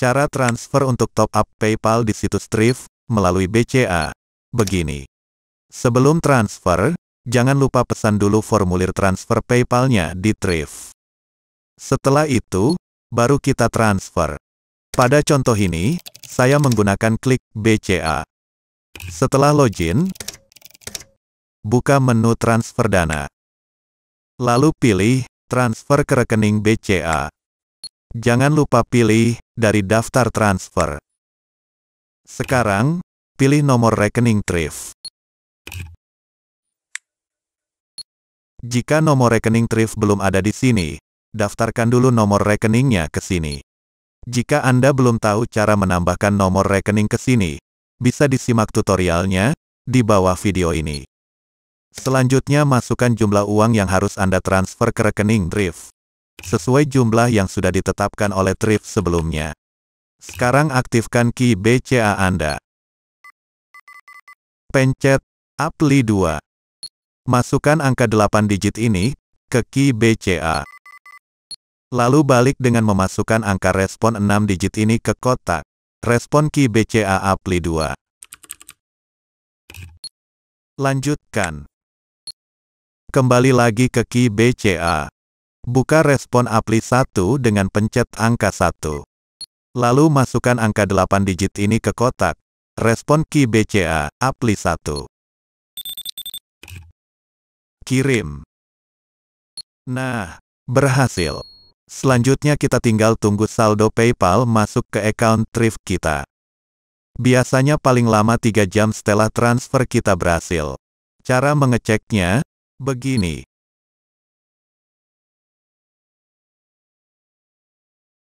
Cara transfer untuk top up PayPal di situs Thrift melalui BCA. Begini. Sebelum transfer, jangan lupa pesan dulu formulir transfer PayPal-nya di Thrift. Setelah itu, baru kita transfer. Pada contoh ini, saya menggunakan klik BCA. Setelah login, buka menu transfer dana. Lalu pilih transfer ke rekening BCA. Jangan lupa pilih dari daftar transfer. Sekarang, pilih nomor rekening TRIF. Jika nomor rekening TRIF belum ada di sini, daftarkan dulu nomor rekeningnya ke sini. Jika Anda belum tahu cara menambahkan nomor rekening ke sini, bisa disimak tutorialnya di bawah video ini. Selanjutnya masukkan jumlah uang yang harus Anda transfer ke rekening Drift sesuai jumlah yang sudah ditetapkan oleh Trip sebelumnya. Sekarang aktifkan key BCA Anda. Pencet Apply 2. Masukkan angka 8 digit ini ke key BCA. Lalu balik dengan memasukkan angka respon 6 digit ini ke kotak. Respon key BCA Apply 2. Lanjutkan. Kembali lagi ke key BCA. Buka respon APLI 1 dengan pencet angka 1. Lalu masukkan angka 8 digit ini ke kotak. Respon key BCA, APLI 1. Kirim. Nah, berhasil. Selanjutnya kita tinggal tunggu saldo PayPal masuk ke account thrift kita. Biasanya paling lama 3 jam setelah transfer kita berhasil. Cara mengeceknya, begini.